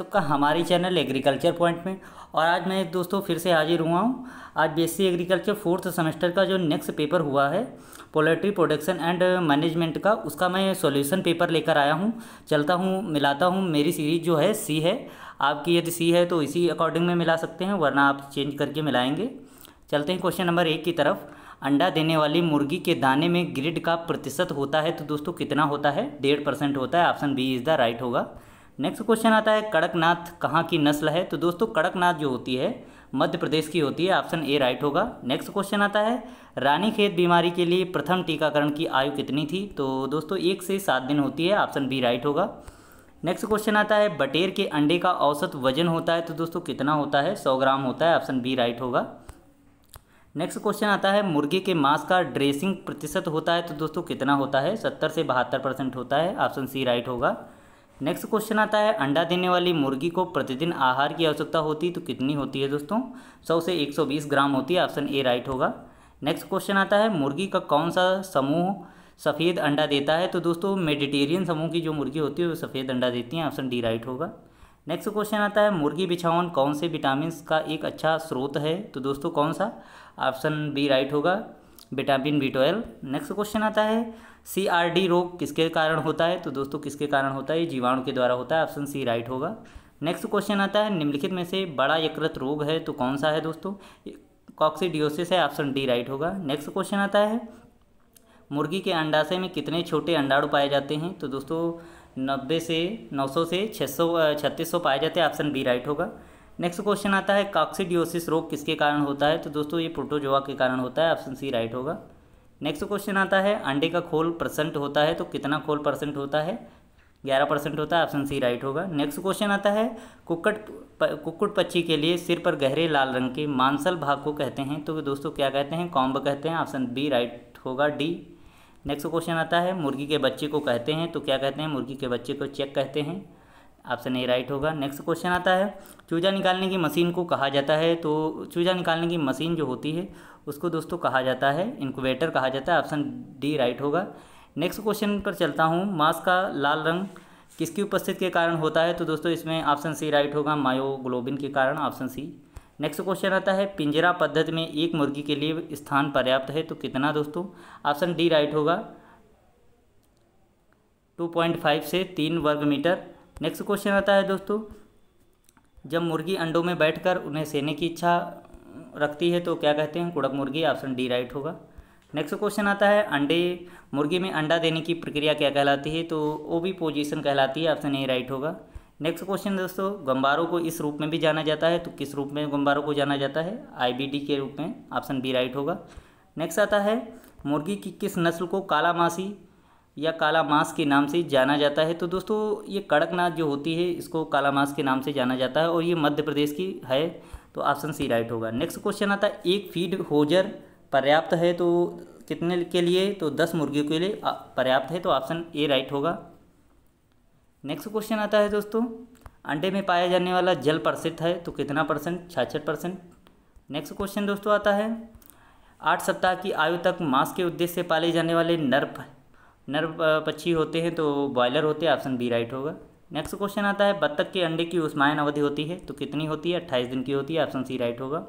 सबका हमारी channel agriculture point में और आज मैं दोस्तों फिर से हाजिर हुआ हूँ आज बेसिक एग्रीकल्चर फोर्थ सेमेस्टर का जो नेक्स्ट पेपर हुआ है पोल्ट्री प्रोडक्शन एंड मैनेजमेंट का उसका मैं सॉल्यूशन पेपर लेकर आया हूँ चलता हूँ मिलाता हूँ मेरी सीरीज जो है सी है आपकी यदि सी है तो इसी अकॉर्डिंग में मिला सकते हैं वरना आप चेंज करके मिलाएंगे चलते हैं क्वेश्चन नंबर एक की तरफ अंडा देने वाली मुर्गी के दाने में ग्रिड का प्रतिशत होता है तो दोस्तों कितना होता है डेढ़ परसेंट होता है option B is the right होगा नेक्स्ट क्वेश्चन आता है कड़कनाथ कहाँ की नस्ल है तो दोस्तों कड़कनाथ जो होती है मध्य प्रदेश की होती है ऑप्शन ए राइट होगा नेक्स्ट क्वेश्चन आता है रानी खेत बीमारी के लिए प्रथम टीकाकरण की आयु कितनी थी तो दोस्तों एक से सात दिन होती है ऑप्शन बी राइट होगा नेक्स्ट क्वेश्चन आता है बटेर के अंडे का औसत वजन होता है तो दोस्तों कितना होता है सौ ग्राम होता है ऑप्शन बी राइट होगा नेक्स्ट क्वेश्चन आता है मुर्गे के मांस का ड्रेसिंग प्रतिशत होता है तो दोस्तों कितना होता है सत्तर से बहत्तर परसेंट होता है ऑप्शन सी राइट होगा नेक्स्ट क्वेश्चन आता है अंडा देने वाली मुर्गी को प्रतिदिन आहार की आवश्यकता होती है तो कितनी होती है दोस्तों सौ से बीस ग्राम होती है ऑप्शन ए राइट होगा नेक्स्ट क्वेश्चन आता है मुर्गी का कौन सा समूह सफ़ेद अंडा देता है तो दोस्तों मेडिटेरियन समूह की जो मुर्गी होती है वो सफ़ेद अंडा देती हैं ऑप्शन डी राइट होगा नेक्स्ट क्वेश्चन आता है मुर्गी बिछावन कौन से विटामिन का एक अच्छा स्रोत है तो दोस्तों कौन सा ऑप्शन बी राइट होगा vitamin B twelve next question आता है सी आर डी रोग किसके कारण होता है तो दोस्तों किसके कारण होता है ये जीवाणु के द्वारा होता है ऑप्शन सी राइट होगा नेक्स्ट क्वेश्चन आता है निम्नलिखित में से बड़ा यकृत रोग है तो कौन सा है दोस्तों कॉक्सीडियोसिस है ऑप्शन डी राइट होगा नेक्स्ट क्वेश्चन आता है मुर्गी के अंडाशय में कितने छोटे अंडाणु पाए जाते हैं तो दोस्तों नब्बे से 900 से छः सौ पाए जाते हैं ऑप्शन बी राइट होगा नेक्स्ट क्वेश्चन आता है काक्सीडियोसिस रोग किसके कारण होता है तो दोस्तों ये प्रोटोजोआ के कारण होता है ऑप्शन सी राइट होगा नेक्स्ट क्वेश्चन आता है अंडे का खोल परसेंट होता है तो कितना खोल परसेंट होता है ग्यारह परसेंट होता है ऑप्शन सी राइट होगा नेक्स्ट क्वेश्चन आता है कुक्कट कुक्कुट पक्षी के लिए सिर पर गहरे लाल रंग के मांसल भाग को कहते हैं तो दोस्तों क्या कहते हैं कॉम्ब कहते हैं ऑप्शन बी राइट होगा डी नेक्स्ट क्वेश्चन आता है मुर्गी के बच्चे को कहते हैं तो क्या कहते हैं मुर्गी के बच्चे को चेक कहते हैं ऑप्शन ए राइट होगा नेक्स्ट क्वेश्चन आता है चूजा निकालने की मशीन को कहा जाता है तो चूजा निकालने की मशीन जो होती है उसको दोस्तों कहा जाता है इनकोवेटर कहा जाता है ऑप्शन डी राइट होगा नेक्स्ट क्वेश्चन पर चलता हूँ मांस का लाल रंग किसकी उपस्थिति के कारण होता है तो दोस्तों इसमें ऑप्शन सी राइट होगा मायोग्लोबिन के कारण ऑप्शन सी नेक्स्ट क्वेश्चन आता है पिंजरा पद्धति में एक मुर्गी के लिए स्थान पर्याप्त है तो कितना दोस्तों ऑप्शन डी राइट होगा 2.5 से तीन वर्ग मीटर नेक्स्ट क्वेश्चन आता है दोस्तों जब मुर्गी अंडों में बैठकर उन्हें सेने की इच्छा रखती है तो क्या कहते हैं कुड़क मुर्गी ऑप्शन डी राइट होगा नेक्स्ट क्वेश्चन आता है अंडे मुर्गी में अंडा देने की प्रक्रिया क्या कहलाती है तो ओ भी पोजिशन कहलाती है ऑप्शन ए राइट होगा नेक्स्ट क्वेश्चन दोस्तों गम्बारों को इस रूप में भी जाना जाता है तो किस रूप में गम्बारों को जाना जाता है आईबीडी के रूप में ऑप्शन बी राइट होगा नेक्स्ट आता है मुर्गी की किस नस्ल को काला मासी या काला मांस के नाम से जाना जाता है तो दोस्तों ये कड़कनाथ जो होती है इसको काला मांस के नाम से जाना जाता है और ये मध्य प्रदेश की है तो ऑप्शन सी राइट होगा नेक्स्ट क्वेश्चन आता है एक फीड होजर पर्याप्त है तो कितने के लिए तो दस मुर्गियों के लिए पर्याप्त है तो ऑप्शन ए राइट होगा नेक्स्ट क्वेश्चन आता है दोस्तों अंडे में पाया जाने वाला जल प्रसिद्ध है तो कितना परसेंट छाछठ परसेंट नेक्स्ट क्वेश्चन दोस्तों आता है आठ सप्ताह की आयु तक मांस के उद्देश्य से पाले जाने वाले नर नर पक्षी होते हैं तो बॉयलर होते हैं ऑप्शन बी राइट होगा नेक्स्ट क्वेश्चन आता है बत्तख के अंडे की उस्मायन अवधि होती है तो कितनी होती है अट्ठाईस दिन की होती है ऑप्शन सी राइट होगा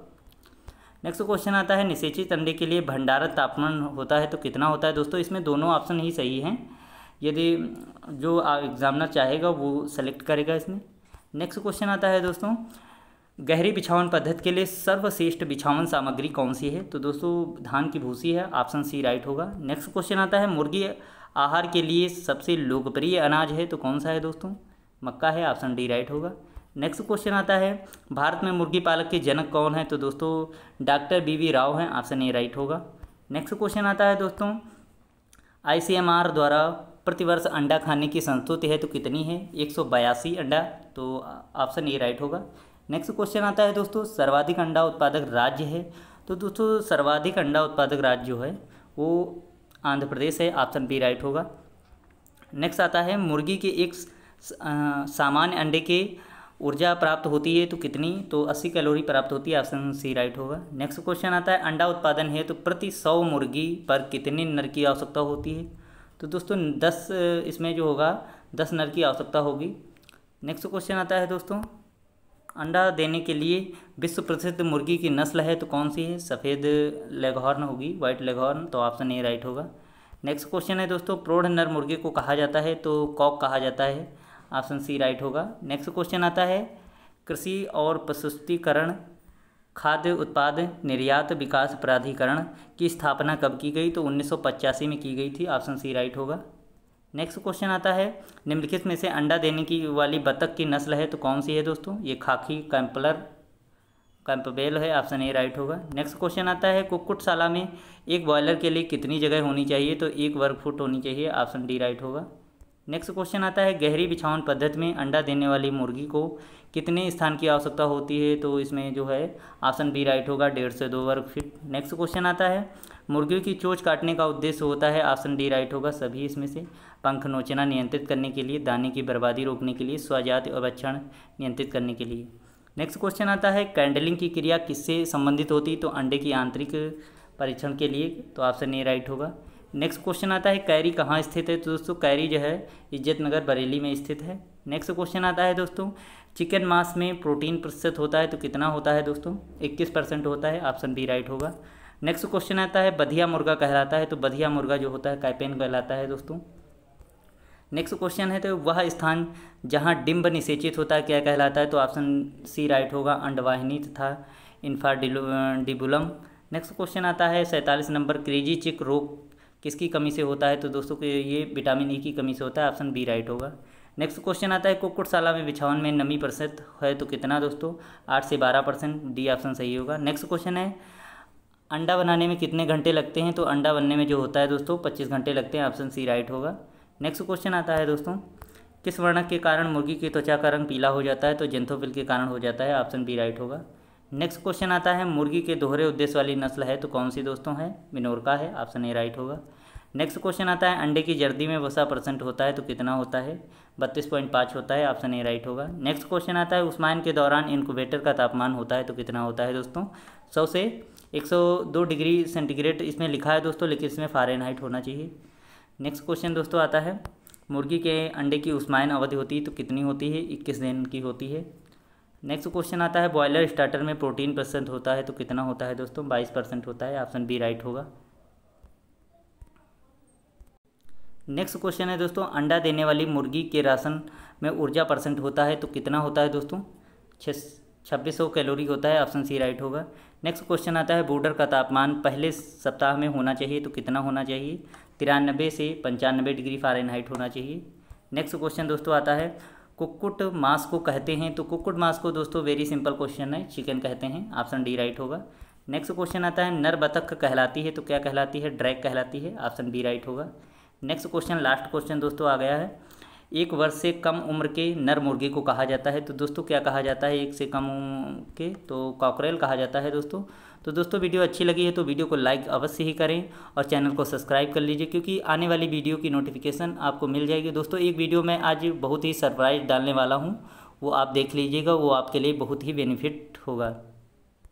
नेक्स्ट क्वेश्चन आता है निषेचित अंडे के लिए भंडारण तापमान होता है तो कितना होता है दोस्तों इसमें दोनों ऑप्शन ही सही हैं यदि जो एग्जामिनर चाहेगा वो सेलेक्ट करेगा इसमें नेक्स्ट क्वेश्चन आता है दोस्तों गहरी बिछावन पद्धति के लिए सर्वश्रेष्ठ बिछावन सामग्री कौन सी है तो दोस्तों धान की भूसी है ऑप्शन सी राइट होगा नेक्स्ट क्वेश्चन आता है मुर्गी आहार के लिए सबसे लोकप्रिय अनाज है तो कौन सा है दोस्तों मक्का है ऑप्शन डी राइट होगा नेक्स्ट क्वेश्चन आता है भारत में मुर्गी पालक के जनक कौन है तो दोस्तों डॉक्टर बी वी राव हैं ऑप्शन ए राइट होगा नेक्स्ट क्वेश्चन आता है दोस्तों आईसीएमआर द्वारा प्रतिवर्ष अंडा खाने की संस्तुति है तो कितनी है एक सौ बयासी अंडा तो ऑप्शन ए राइट होगा नेक्स्ट क्वेश्चन आता है दोस्तों सर्वाधिक अंडा उत्पादक राज्य है तो दोस्तों सर्वाधिक अंडा उत्पादक राज्य जो है वो आंध्र प्रदेश है ऑप्शन बी राइट होगा नेक्स्ट आता है मुर्गी के एक सामान्य अंडे के ऊर्जा प्राप्त होती है तो कितनी तो 80 कैलोरी प्राप्त होती है ऑप्शन सी राइट होगा नेक्स्ट क्वेश्चन आता है अंडा उत्पादन है तो प्रति 100 मुर्गी पर कितने नर की आवश्यकता होती है तो दोस्तों 10 इसमें जो होगा 10 नर की आवश्यकता होगी नेक्स्ट क्वेश्चन आता है दोस्तों अंडा देने के लिए विश्व प्रसिद्ध मुर्गी की नस्ल है तो कौन सी है सफ़ेद लेगहॉर्न होगी वाइट लेगहॉर्न तो ऑप्शन ए राइट होगा नेक्स्ट क्वेश्चन है दोस्तों प्रौढ़ नर मुर्गी को कहा जाता है तो कॉक कहा जाता है ऑप्शन सी राइट होगा नेक्स्ट क्वेश्चन आता है कृषि और प्रशुस्तिकरण खाद्य उत्पाद निर्यात विकास प्राधिकरण की स्थापना कब की गई तो उन्नीस में की गई थी ऑप्शन सी राइट होगा नेक्स्ट क्वेश्चन आता है निम्नलिखित में से अंडा देने की वाली बतख की नस्ल है तो कौन सी है दोस्तों ये खाकी कैंपलर कैंपबेल है ऑप्शन ए राइट होगा नेक्स्ट क्वेश्चन आता है कुक्कुटशाला में एक बॉयलर के लिए कितनी जगह होनी चाहिए तो एक वर्ग फुट होनी चाहिए ऑप्शन डी राइट होगा नेक्स्ट क्वेश्चन आता है गहरी बिछावन पद्धति में अंडा देने वाली मुर्गी को कितने स्थान की आवश्यकता होती है तो इसमें जो है ऑप्शन बी राइट होगा डेढ़ से दो वर्ग फीट नेक्स्ट क्वेश्चन आता है मुर्गियों की चोच काटने का उद्देश्य होता है ऑप्शन डी राइट होगा सभी इसमें से पंख नोचना नियंत्रित करने के लिए दाने की बर्बादी रोकने के लिए स्वजात अवक्षण नियंत्रित करने के लिए नेक्स्ट क्वेश्चन आता है कैंडलिंग की क्रिया किससे संबंधित होती तो अंडे की आंतरिक परीक्षण के लिए तो ऑप्शन ए राइट होगा नेक्स्ट क्वेश्चन आता है कैरी कहाँ स्थित है तो दोस्तों कैरी जो है इज्जत नगर बरेली में स्थित है नेक्स्ट क्वेश्चन आता है दोस्तों चिकन मांस में प्रोटीन प्रतिशत होता है तो कितना होता है दोस्तों 21 परसेंट होता है ऑप्शन बी राइट होगा नेक्स्ट क्वेश्चन आता है बधिया मुर्गा कहलाता है तो बधिया मुर्गा जो होता है कैपेन कहलाता है दोस्तों नेक्स्ट क्वेश्चन है तो वह स्थान जहाँ डिम्ब निषेचित होता है क्या कहलाता है तो ऑप्शन सी राइट होगा अंडवाहिनी तथा डिबुलम नेक्स्ट क्वेश्चन आता है सैंतालीस नंबर क्रेजी चिक रोग किसकी कमी से होता है तो दोस्तों ये विटामिन ई e की कमी से होता है ऑप्शन बी राइट होगा नेक्स्ट क्वेश्चन आता है कुक्कुटशाला में बिछावन में नमी प्रतिशत है तो कितना दोस्तों आठ से बारह परसेंट डी ऑप्शन सही होगा नेक्स्ट क्वेश्चन है अंडा बनाने में कितने घंटे लगते हैं तो अंडा बनने में जो होता है दोस्तों पच्चीस घंटे लगते हैं ऑप्शन सी राइट होगा नेक्स्ट क्वेश्चन आता है दोस्तों किस वर्णक के कारण मुर्गी की त्वचा का रंग पीला हो जाता है तो जेंथोफिल के कारण हो जाता है ऑप्शन बी राइट होगा नेक्स्ट क्वेश्चन आता है मुर्गी के दोहरे उद्देश्य वाली नस्ल है तो कौन सी दोस्तों है मिनोरका है ऑप्शन ए राइट होगा नेक्स्ट क्वेश्चन आता है अंडे की जर्दी में वसा परसेंट होता है तो कितना होता है बत्तीस पॉइंट पाँच होता है ऑप्शन ए राइट होगा नेक्स्ट क्वेश्चन आता है उस्मान के दौरान इनकोबेटर का तापमान होता है तो कितना होता है दोस्तों सौ से एक सौ दो डिग्री सेंटीग्रेड इसमें लिखा है दोस्तों लेकिन इसमें फारेन होना चाहिए नेक्स्ट क्वेश्चन दोस्तों आता है मुर्गी के अंडे की उस्मान अवधि होती है तो कितनी होती है इक्कीस दिन की होती है नेक्स्ट क्वेश्चन आता है बॉयलर स्टार्टर में प्रोटीन परसेंट होता है तो कितना होता है दोस्तों बाईस परसेंट होता है ऑप्शन बी राइट होगा नेक्स्ट क्वेश्चन है दोस्तों अंडा देने वाली मुर्गी के राशन में ऊर्जा परसेंट होता है तो कितना होता है दोस्तों छब्बीस सौ कैलोरी होता है ऑप्शन सी राइट होगा नेक्स्ट क्वेश्चन आता है बॉर्डर का तापमान पहले सप्ताह में होना चाहिए तो कितना होना चाहिए तिरानबे से पंचानबे डिग्री फारेनहाइट होना चाहिए नेक्स्ट क्वेश्चन दोस्तों आता है कुक्कुट मांस को कहते हैं तो कुक्कुट मांस को दोस्तों वेरी सिंपल क्वेश्चन है चिकन कहते हैं ऑप्शन डी राइट होगा नेक्स्ट क्वेश्चन आता है नर बतख कहलाती है तो क्या कहलाती है ड्रैग कहलाती है ऑप्शन बी राइट होगा नेक्स्ट क्वेश्चन लास्ट क्वेश्चन दोस्तों आ गया है एक वर्ष से कम उम्र के नर मुर्गे को कहा जाता है तो दोस्तों क्या कहा जाता है एक से कम के तो कॉकरेल कहा जाता है दोस्तों तो दोस्तों वीडियो अच्छी लगी है तो वीडियो को लाइक अवश्य ही करें और चैनल को सब्सक्राइब कर लीजिए क्योंकि आने वाली वीडियो की नोटिफिकेशन आपको मिल जाएगी दोस्तों एक वीडियो मैं आज बहुत ही सरप्राइज डालने वाला हूँ वो आप देख लीजिएगा वो आपके लिए बहुत ही बेनिफिट होगा